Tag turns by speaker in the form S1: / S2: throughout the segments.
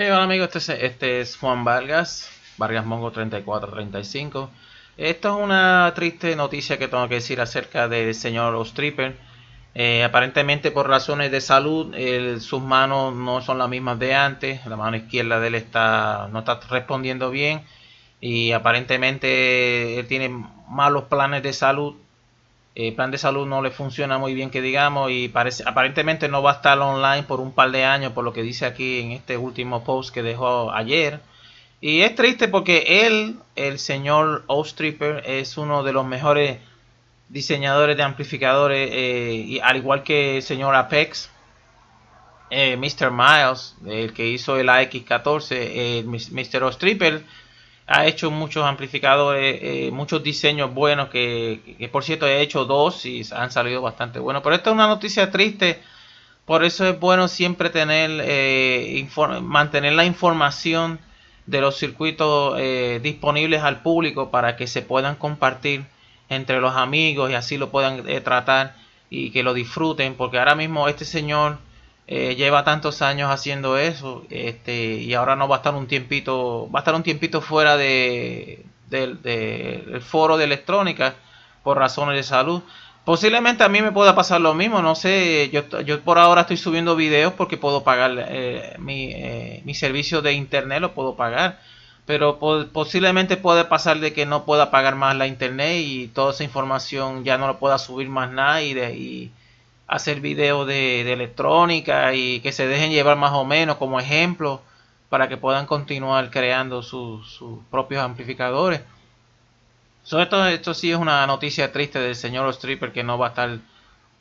S1: Eh, hola amigos, este, este es, Juan Vargas, Vargas Mongo 3435. Esto es una triste noticia que tengo que decir acerca del señor Ostripper. Eh, aparentemente por razones de salud, sus manos no son las mismas de antes. La mano izquierda de él está, no está respondiendo bien y aparentemente él tiene malos planes de salud el eh, plan de salud no le funciona muy bien que digamos y parece, aparentemente no va a estar online por un par de años por lo que dice aquí en este último post que dejó ayer y es triste porque él el señor Ostripper es uno de los mejores diseñadores de amplificadores eh, y al igual que el señor Apex eh, Mr. Miles el que hizo el AX14 eh, Mr. Ostripper ha hecho muchos amplificadores, eh, muchos diseños buenos, que, por cierto he hecho dos y han salido bastante buenos. Pero esta es una noticia triste, por eso es bueno siempre tener, eh, mantener la información de los circuitos eh, disponibles al público para que se puedan compartir entre los amigos y así lo puedan tratar y que lo disfruten, porque ahora mismo este señor eh, lleva tantos años haciendo eso este, y ahora no va a estar un tiempito va a estar un tiempito fuera de, del foro de electrónica por razones de salud posiblemente a mí me pueda pasar lo mismo no sé yo, yo por ahora estoy subiendo videos porque puedo pagar eh, mi, eh, mi, servicio de internet lo puedo pagar pero posiblemente pueda pasar de que no pueda pagar más la internet y toda esa información ya no lo pueda subir más nada y, de, y hacer videos de, electrónica y que se dejen llevar más o menos como ejemplo para que puedan continuar creando sus, propios amplificadores. sobre esto, esto sí es una noticia triste del señor Stripper que no va a estar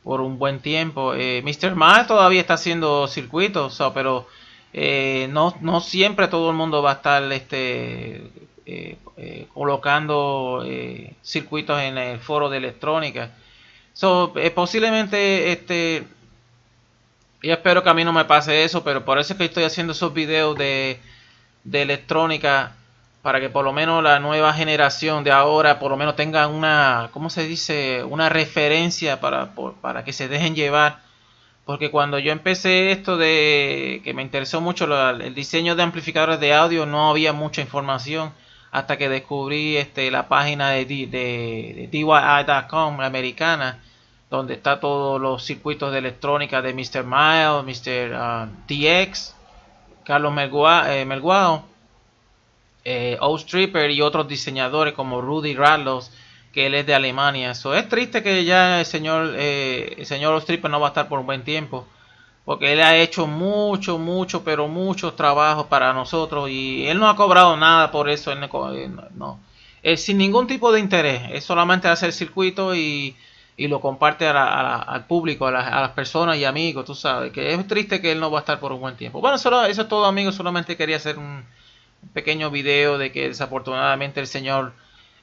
S1: por un buen tiempo. Eh, mister Mr. todavía está haciendo circuitos, pero eh, no, no, siempre todo el mundo va a estar este, eh, colocando circuitos en el foro de electrónica. So, eh, posiblemente, este, yo espero que a mí no me pase eso, pero por eso es que estoy haciendo esos videos de, electrónica para que por lo menos la nueva generación de ahora por lo menos tenga una, ¿cómo se dice? Una referencia para, que se dejen llevar. Porque cuando yo empecé esto de que me interesó mucho el diseño de amplificadores de audio, no había mucha información hasta que descubrí este, la página de, de, de americana, donde está todos los circuitos de electrónica de Mr. Miles, Mr. DX, ah, Carlos eh, Melguado, eh, Stripper y otros diseñadores como Rudy Radlos, que él es de Alemania. Eso es triste que ya el señor, eh, el señor Stripper no va a estar por un buen tiempo, porque él ha hecho mucho, mucho, pero mucho trabajo para nosotros y él no ha cobrado nada por eso, no, es eh, eh, sin ningún tipo de interés, es solamente hacer circuito y y lo comparte al público, a, las personas y amigos, tú sabes, que es triste que él no va a estar por un buen tiempo. Bueno, eso es todo amigos, solamente quería hacer un pequeño video de que desafortunadamente el señor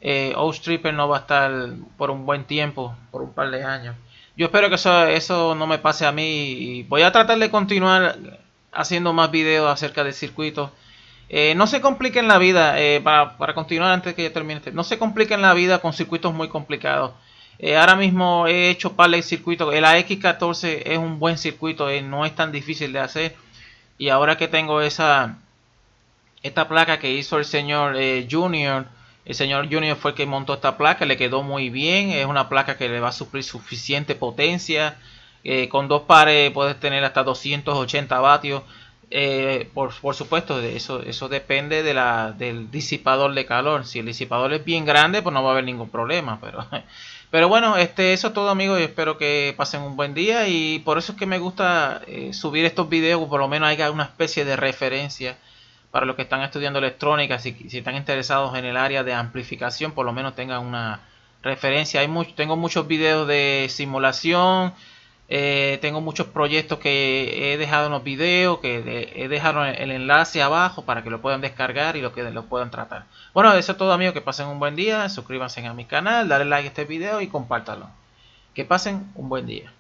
S1: eh, Stripper no va a estar por un buen tiempo, por un par de años. Yo espero que eso, no me pase a mí y voy a tratar de continuar haciendo más videos acerca de circuitos. Eh, no se compliquen la vida, eh, para, continuar antes que yo termine este, no se compliquen la vida con circuitos muy complicados eh, ahora mismo he hecho par de circuito. El AX14 es un buen circuito, eh, no es tan difícil de hacer. Y ahora que tengo esa esta placa que hizo el señor eh, Junior, el señor Junior fue el que montó esta placa, le quedó muy bien. Es una placa que le va a suplir suficiente potencia. con dos pares puedes tener hasta 280 vatios. Eh, por, por, supuesto, de eso, eso depende de la, del disipador de calor. Si el disipador es bien grande, pues no va a haber ningún problema. Pero, pero bueno, este, eso es todo amigos. espero que pasen un buen día y por eso es que me gusta eh, subir estos videos, por lo menos haya una especie de referencia para los que están estudiando electrónica. Si, si están interesados en el área de amplificación, por lo menos tengan una referencia. Hay mucho, tengo muchos videos de simulación eh, tengo muchos proyectos que he dejado en los videos, que he dejado el enlace abajo para que lo puedan descargar y lo que lo puedan tratar. Bueno, eso es todo amigos, que pasen un buen día, suscríbanse a mi canal, dale like a este video y compártalo. Que pasen un buen día.